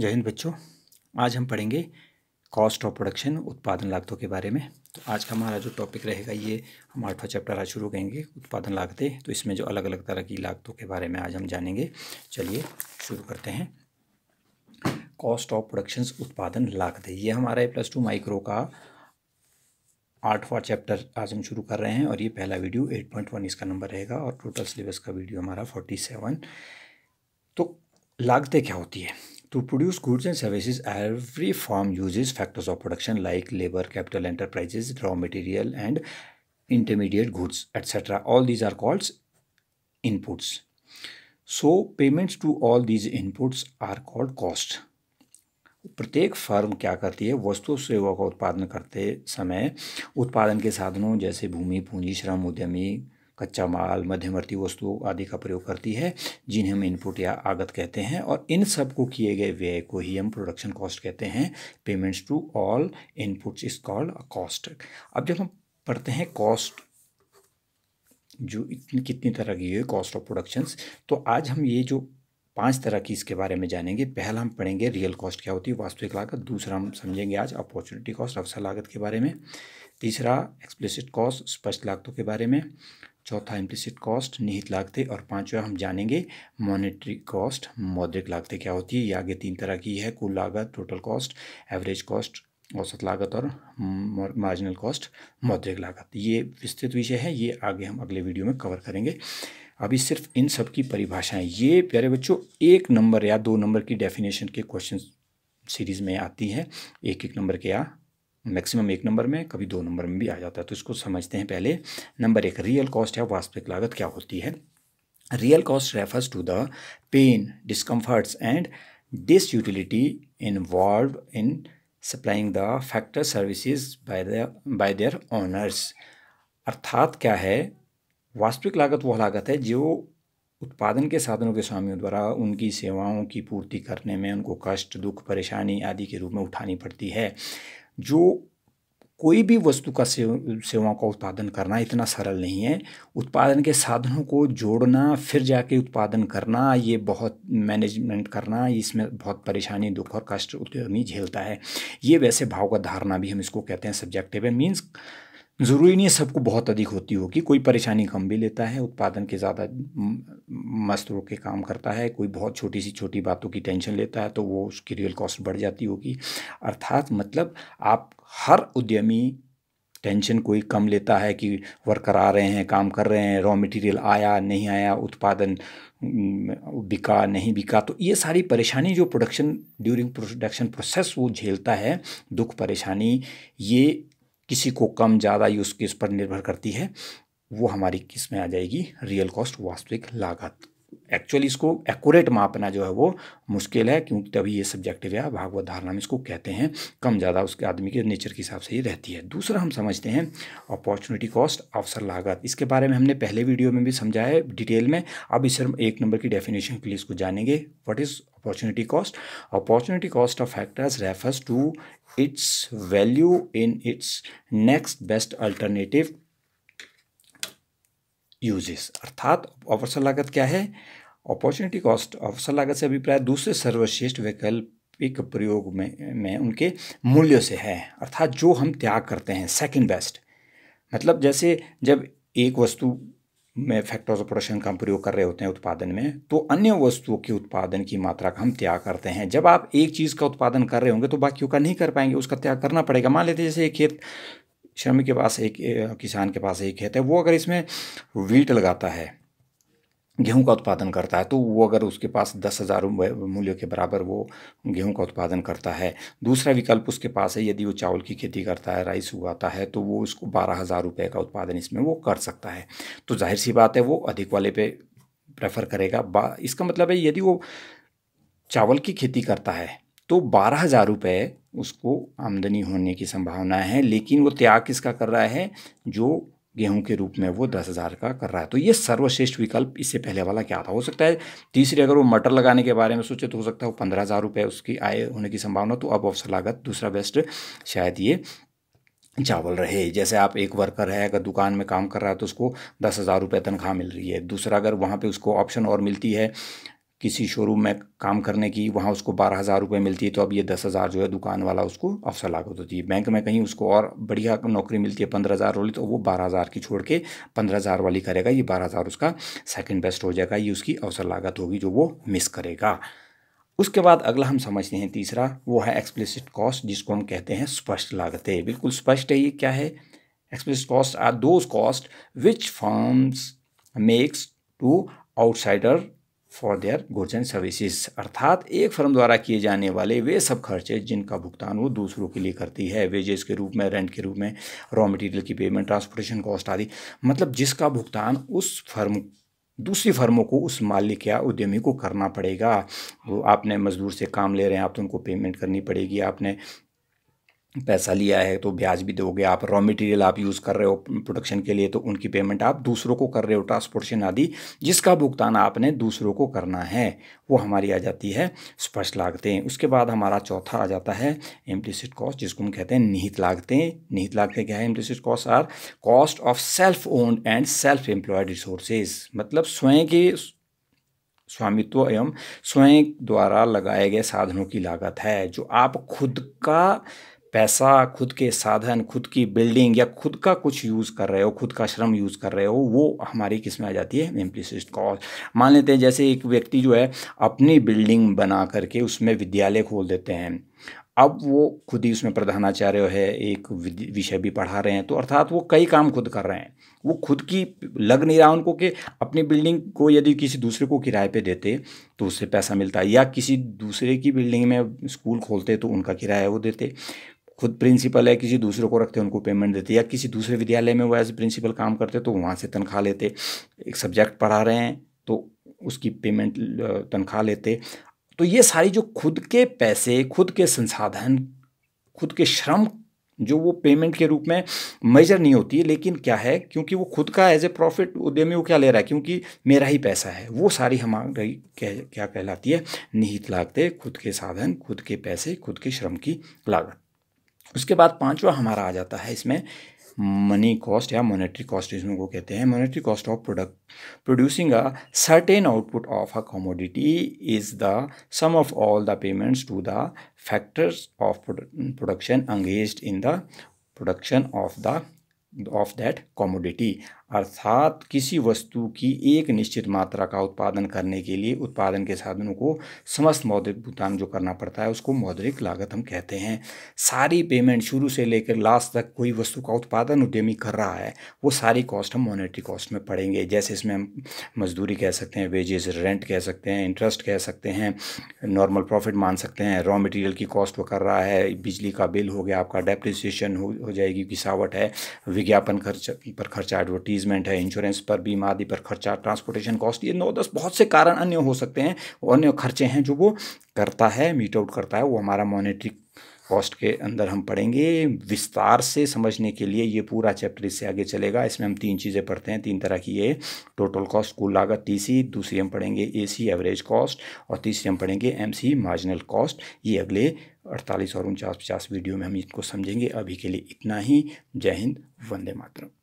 जय हिंद बच्चों आज हम पढ़ेंगे कॉस्ट ऑफ प्रोडक्शन उत्पादन लागतों के बारे में तो आज का हमारा जो टॉपिक रहेगा ये हम आठवां चैप्टर आज शुरू करेंगे उत्पादन लागतें तो इसमें जो अलग अलग तरह की लागतों के बारे में आज हम जानेंगे चलिए शुरू करते हैं कॉस्ट ऑफ प्रोडक्शन उत्पादन लागतें ये हमारा प्लस टू माइक्रो का आठवां चैप्टर आज हम शुरू कर रहे हैं और ये पहला वीडियो एट पॉइंट वन इसका नंबर रहेगा और टोटल सिलेबस का वीडियो हमारा फोर्टी सेवन तो लागतें क्या होती है To produce goods and services, every firm uses factors of production like labor, capital enterprises, raw material, and intermediate goods, etc. All these are called inputs. So payments to all these inputs are called cost. प्रत्येक firm क्या करती है वस्तु सेवा का उत्पादन करते समय उत्पादन के साधनों जैसे भूमि पूंजी श्रम उद्यमी कच्चा माल मध्यवर्ती वस्तु आदि का प्रयोग करती है जिन्हें हम इनपुट या आगत कहते हैं और इन सब को किए गए व्यय को ही हम प्रोडक्शन कॉस्ट कहते हैं payments to all inputs is called cost अब जब हम पढ़ते हैं कॉस्ट जो इतनी कितनी तरह की है कॉस्ट ऑफ प्रोडक्शंस तो आज हम ये जो पांच तरह की इसके बारे में जानेंगे पहला हम पढ़ेंगे रियल कॉस्ट क्या होती है वास्तविक लागत दूसरा हम समझेंगे आज अपॉर्चुनिटी कॉस्ट अवसर लागत के बारे में तीसरा एक्सप्लिसिट कॉस्ट स्पष्ट लागतों के बारे में चौथा इम्प्लिसिट कॉस्ट निहित लागतें और पांचवा हम जानेंगे मॉनेटरी कॉस्ट मौद्रिक लागतें क्या होती है ये आगे तीन तरह की है कुल लागत टोटल कॉस्ट एवरेज कॉस्ट औसत लागत और मार्जिनल कॉस्ट मौद्रिक लागत ये विस्तृत विषय है ये आगे हम अगले वीडियो में कवर करेंगे अभी सिर्फ इन सब की परिभाषाएं ये प्यारे बच्चों एक नंबर या दो नंबर की डेफिनेशन के क्वेश्चन सीरीज़ में आती है एक एक नंबर के या मैक्सिमम एक नंबर में कभी दो नंबर में भी आ जाता है तो इसको समझते हैं पहले नंबर एक रियल कॉस्ट या वास्तविक लागत क्या होती है real cost refers to the pain discomforts and disutility involve in supplying the factor services by by their owners अर्थात क्या है वास्तविक लागत वह लागत है जो उत्पादन के साधनों के स्वामियों द्वारा उनकी सेवाओं की पूर्ति करने में उनको कष्ट दुख परेशानी आदि के रूप में उठानी पड़ती है जो कोई भी वस्तु का सेवाओं का उत्पादन करना इतना सरल नहीं है उत्पादन के साधनों को जोड़ना फिर जाके उत्पादन करना ये बहुत मैनेजमेंट करना इसमें बहुत परेशानी दुख और कष्ट उद्यमी झेलता है ये वैसे भाव का धारणा भी हम इसको कहते हैं सब्जेक्टिव है मीन्स ज़रूरी नहीं है सबको बहुत अधिक होती होगी कोई परेशानी कम भी लेता है उत्पादन के ज़्यादा मस्त हो के काम करता है कोई बहुत छोटी सी छोटी बातों की टेंशन लेता है तो वो उसकी रियल कॉस्ट बढ़ जाती होगी अर्थात मतलब आप हर उद्यमी टेंशन कोई कम लेता है कि वर्कर आ रहे हैं काम कर रहे हैं रॉ मटेरियल आया नहीं आया उत्पादन बिका नहीं बिका तो ये सारी परेशानी जो प्रोडक्शन ड्यूरिंग प्रोडक्शन प्रोसेस वो झेलता है दुख परेशानी ये किसी को कम ज़्यादा यूज़ उसके उस पर निर्भर करती है वो हमारी किस में आ जाएगी रियल कॉस्ट वास्तविक लागत एक्चुअली इसको एक्यूरेट मापना जो है वो मुश्किल है क्योंकि तभी ये सब्जेक्टिव या भागवत धारणा में इसको कहते हैं कम ज़्यादा उसके आदमी के नेचर के हिसाब से ही रहती है दूसरा हम समझते हैं अपॉर्चुनिटी कॉस्ट अवसर लागत इसके बारे में हमने पहले वीडियो में भी समझा है डिटेल में अब इस हम एक नंबर की डेफिनेशन के लिए इसको जानेंगे what is opportunity cost opportunity cost of factors refers to its value in its next best alternative uses अर्थात अवसर लागत क्या है अपॉर्चुनिटी कॉस्ट अवसर लागत से अभिप्राय दूसरे सर्वश्रेष्ठ वैकल्पिक प्रयोग में में उनके मूल्यों से है अर्थात जो हम त्याग करते हैं सेकंड बेस्ट मतलब जैसे जब एक वस्तु में फैक्टर्स ऑफ प्रोडक्शन का हम प्रयोग कर रहे होते हैं उत्पादन में तो अन्य वस्तुओं के उत्पादन की मात्रा का हम त्याग करते हैं जब आप एक चीज़ का उत्पादन कर रहे होंगे तो बाकियों का नहीं कर पाएंगे उसका त्याग करना पड़ेगा मान लेते जैसे एक खेत श्रमिक के पास एक किसान के पास एक खेत है वो अगर इसमें वीट लगाता है गेहूं का उत्पादन करता है तो वो अगर उसके पास दस हज़ार मूल्य के बराबर वो गेहूं का उत्पादन करता है दूसरा विकल्प उसके पास है यदि वो चावल की खेती करता है राइस उगाता है तो वो उसको बारह हज़ार रुपये का उत्पादन इसमें वो कर सकता है तो जाहिर सी बात है वो अधिक वाले पे प्रेफर करेगा इसका मतलब है यदि वो चावल की खेती करता है तो बारह हज़ार रुपये उसको आमदनी होने की संभावना है लेकिन वो त्याग किसका कर रहा है जो गेहूं के रूप में वो दस हज़ार का कर रहा है तो ये सर्वश्रेष्ठ विकल्प इससे पहले वाला क्या था हो सकता है तीसरी अगर वो मटर लगाने के बारे में सोचे तो हो सकता है वो पंद्रह हज़ार रुपये उसकी आय होने की संभावना तो अब अवसर लागत दूसरा बेस्ट शायद ये चावल रहे जैसे आप एक वर्कर है अगर दुकान में काम कर रहा है तो उसको दस हज़ार रुपये तनख्वाह मिल रही है दूसरा अगर वहाँ पे उसको ऑप्शन और मिलती है किसी शोरूम में काम करने की वहाँ उसको बारह हज़ार रुपये मिलती है तो अब ये दस हज़ार जो है दुकान वाला उसको अफसर लागत होती है तो बैंक में कहीं उसको और बढ़िया नौकरी मिलती है पंद्रह हज़ार वाली तो वो बारह हज़ार की छोड़ के पंद्रह हज़ार वाली करेगा ये बारह हज़ार उसका सेकेंड बेस्ट हो जाएगा ये उसकी अवसर लागत होगी जो वो मिस करेगा उसके बाद अगला हम समझते हैं तीसरा वो है एक्सप्लिसिट कॉस्ट जिसको हम कहते हैं स्पष्ट लागतें बिल्कुल स्पष्ट है ये क्या है explicit cost are those cost which firms makes to outsider for their goods and services अर्थात एक फर्म द्वारा किए जाने वाले वे सब खर्चे जिनका भुगतान वो दूसरों के लिए करती है वेजेस के रूप में रेंट के रूप में रॉ मटेरियल की पेमेंट ट्रांसपोर्टेशन कॉस्ट आदि मतलब जिसका भुगतान उस फर्म दूसरी फर्मों को उस मालिक या उद्यमी को करना पड़ेगा वो आपने मज़दूर से काम ले रहे हैं आप तो उनको पेमेंट करनी पड़ेगी आपने पैसा लिया है तो ब्याज भी दोगे आप रॉ मटेरियल आप यूज़ कर रहे हो प्रोडक्शन के लिए तो उनकी पेमेंट आप दूसरों को कर रहे हो ट्रांसपोर्टेशन आदि जिसका भुगतान आपने दूसरों को करना है वो हमारी आ जाती है स्पष्ट लागतें उसके बाद हमारा चौथा आ जाता है इम्प्लिसिट कॉस्ट जिसको हम कहते हैं निहित लागतें निहित लागतें क्या है implicit cost are cost of self owned and self employed resources मतलब स्वयं के स्वामित्व एवं स्वयं द्वारा लगाए गए साधनों की लागत है जो आप खुद का पैसा खुद के साधन खुद की बिल्डिंग या खुद का कुछ यूज़ कर रहे हो खुद का श्रम यूज़ कर रहे हो वो हमारी किस में आ जाती है इम्प्लिसिट कॉज मान लेते हैं जैसे एक व्यक्ति जो है अपनी बिल्डिंग बना करके उसमें विद्यालय खोल देते हैं अब वो खुद ही उसमें प्रधानाचार्य है एक विषय भी पढ़ा रहे हैं तो अर्थात वो कई काम खुद कर रहे हैं वो खुद की लग नहीं रहा उनको कि अपनी बिल्डिंग को यदि किसी दूसरे को किराए पे देते तो उससे पैसा मिलता या किसी दूसरे की बिल्डिंग में स्कूल खोलते तो उनका किराया वो देते खुद प्रिंसिपल है किसी दूसरे को रखते उनको पेमेंट देते या किसी दूसरे विद्यालय में वो एज प्रिंसिपल काम करते तो वहाँ से तनख्वाह लेते एक सब्जेक्ट पढ़ा रहे हैं तो उसकी पेमेंट तनख्वाह लेते तो ये सारी जो खुद के पैसे खुद के संसाधन खुद के श्रम जो वो पेमेंट के रूप में मेजर नहीं होती है लेकिन क्या है क्योंकि वो खुद का एज ए प्रॉफिट उद्यमी वो क्या ले रहा है क्योंकि मेरा ही पैसा है वो सारी हमारी क्या कहलाती है निहित लागतें खुद के साधन खुद के पैसे खुद के श्रम की लागत उसके बाद पांचवा हमारा आ जाता है इसमें मनी कॉस्ट या मोनेटरी कॉस्ट इसमें को कहते हैं monetary cost of product producing a certain output of a commodity is the sum of all the payments to the factors of production engaged in the production of the of that commodity अर्थात किसी वस्तु की एक निश्चित मात्रा का उत्पादन करने के लिए उत्पादन के साधनों को समस्त मौद्रिक भुगतान जो करना पड़ता है उसको मौद्रिक लागत हम कहते हैं सारी पेमेंट शुरू से लेकर लास्ट तक कोई वस्तु का उत्पादन उद्यमी कर रहा है वो सारी कॉस्ट हम मॉनेटरी कॉस्ट में पड़ेंगे जैसे इसमें हम मजदूरी कह सकते हैं वेजेस रेंट कह सकते हैं इंटरेस्ट कह सकते हैं नॉर्मल प्रॉफिट मान सकते हैं रॉ मटेरियल की कॉस्ट वो कर रहा है बिजली का बिल हो गया आपका डेप्रिसिएशन हो, हो जाएगी घिसावट है विज्ञापन खर्च पर खर्चा एडवर्टीज एडवर्टीजमेंट है इंश्योरेंस पर बीमा आदि पर खर्चा ट्रांसपोर्टेशन कॉस्ट ये नौ दस बहुत से कारण अन्य हो सकते हैं अन्य खर्चे हैं जो वो करता है मीट आउट करता है वो हमारा मॉनिटरी कॉस्ट के अंदर हम पढ़ेंगे विस्तार से समझने के लिए ये पूरा चैप्टर इससे आगे चलेगा इसमें हम तीन चीज़ें पढ़ते हैं तीन तरह की ये टोटल कॉस्ट कुल लागत टीसी दूसरी हम पढ़ेंगे एसी एवरेज कॉस्ट और तीसरी हम पढ़ेंगे एमसी मार्जिनल कॉस्ट ये अगले अड़तालीस और उनचास पचास वीडियो में हम इसको समझेंगे अभी के लिए इतना ही जय हिंद वंदे मातरम